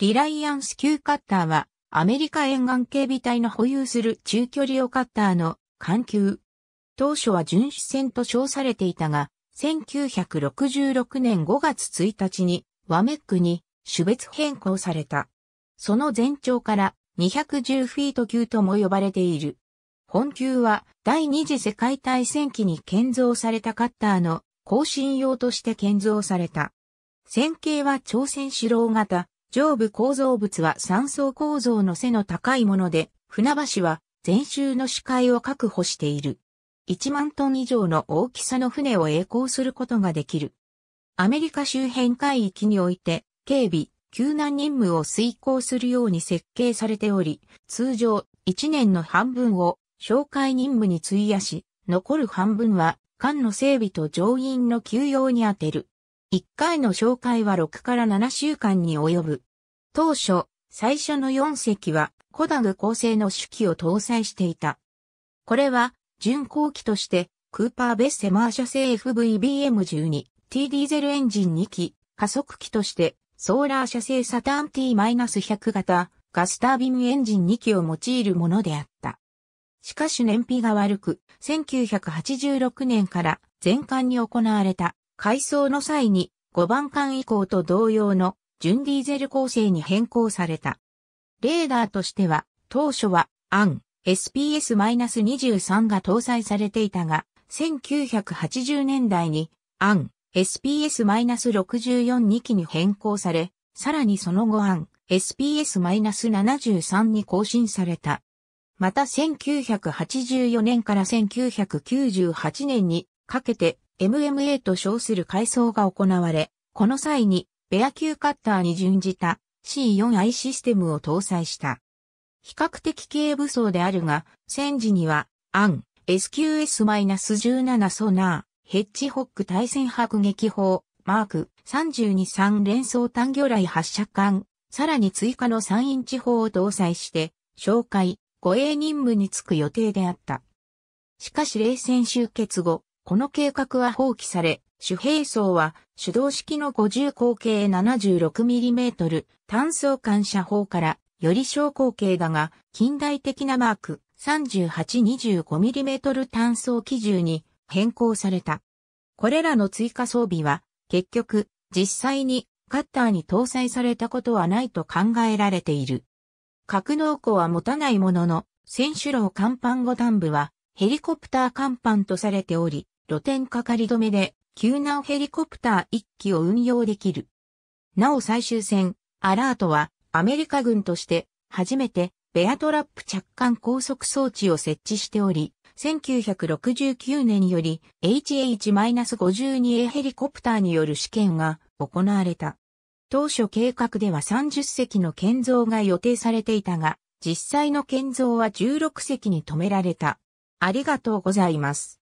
リライアンス級カッターは、アメリカ沿岸警備隊の保有する中距離用カッターの艦級。当初は巡視船と称されていたが、1966年5月1日にワメックに種別変更された。その全長から210フィート級とも呼ばれている。本級は第二次世界大戦期に建造されたカッターの更新用として建造された。線形は朝鮮四郎型、上部構造物は3層構造の背の高いもので、船橋は全周の視界を確保している。1万トン以上の大きさの船を栄光することができる。アメリカ周辺海域において、警備、救難任務を遂行するように設計されており、通常1年の半分を紹介任務に費やし、残る半分は艦の整備と乗員の休養に充てる。1回の紹介は6から7週間に及ぶ。当初、最初の4隻はコダグ構成の主機を搭載していた。これは、巡航機として、クーパー・ベッセ・マー社製 FVBM12T ディーゼルエンジン2機、加速機として、ソーラー社製サターン T-100 型、ガスタービンエンジン2機を用いるものであった。しかし燃費が悪く、1986年から全艦に行われた改装の際に5番艦以降と同様の純ディーゼル構成に変更された。レーダーとしては当初はアン SPS-23 が搭載されていたが、1980年代にアン SPS-642 機に変更され、さらにその後アン SPS-73 に更新された。また1984年から1998年にかけて MMA と称する改装が行われ、この際にベア級カッターに準じた C4i システムを搭載した。比較的軽武装であるが、戦時には、アン、SQS-17 ソナー、ヘッジホック対戦迫撃砲、マーク323連装単魚雷発射艦、さらに追加の3インチ砲を搭載して、紹介、護衛任務に就く予定であった。しかし冷戦終結後、この計画は放棄され、主兵装は手動式の50口径 76mm 単装管射砲からより小口径だが近代的なマーク 38-25mm 単装機銃に変更された。これらの追加装備は結局実際にカッターに搭載されたことはないと考えられている。格納庫は持たないものの、選手楼甲板護弾部はヘリコプター甲板とされており、露天かかり止めで、救難ヘリコプター1機を運用できる。なお最終戦、アラートは、アメリカ軍として、初めて、ベアトラップ着艦高速装置を設置しており、1969年より HH-52A ヘリコプターによる試験が行われた。当初計画では30隻の建造が予定されていたが、実際の建造は16隻に止められた。ありがとうございます。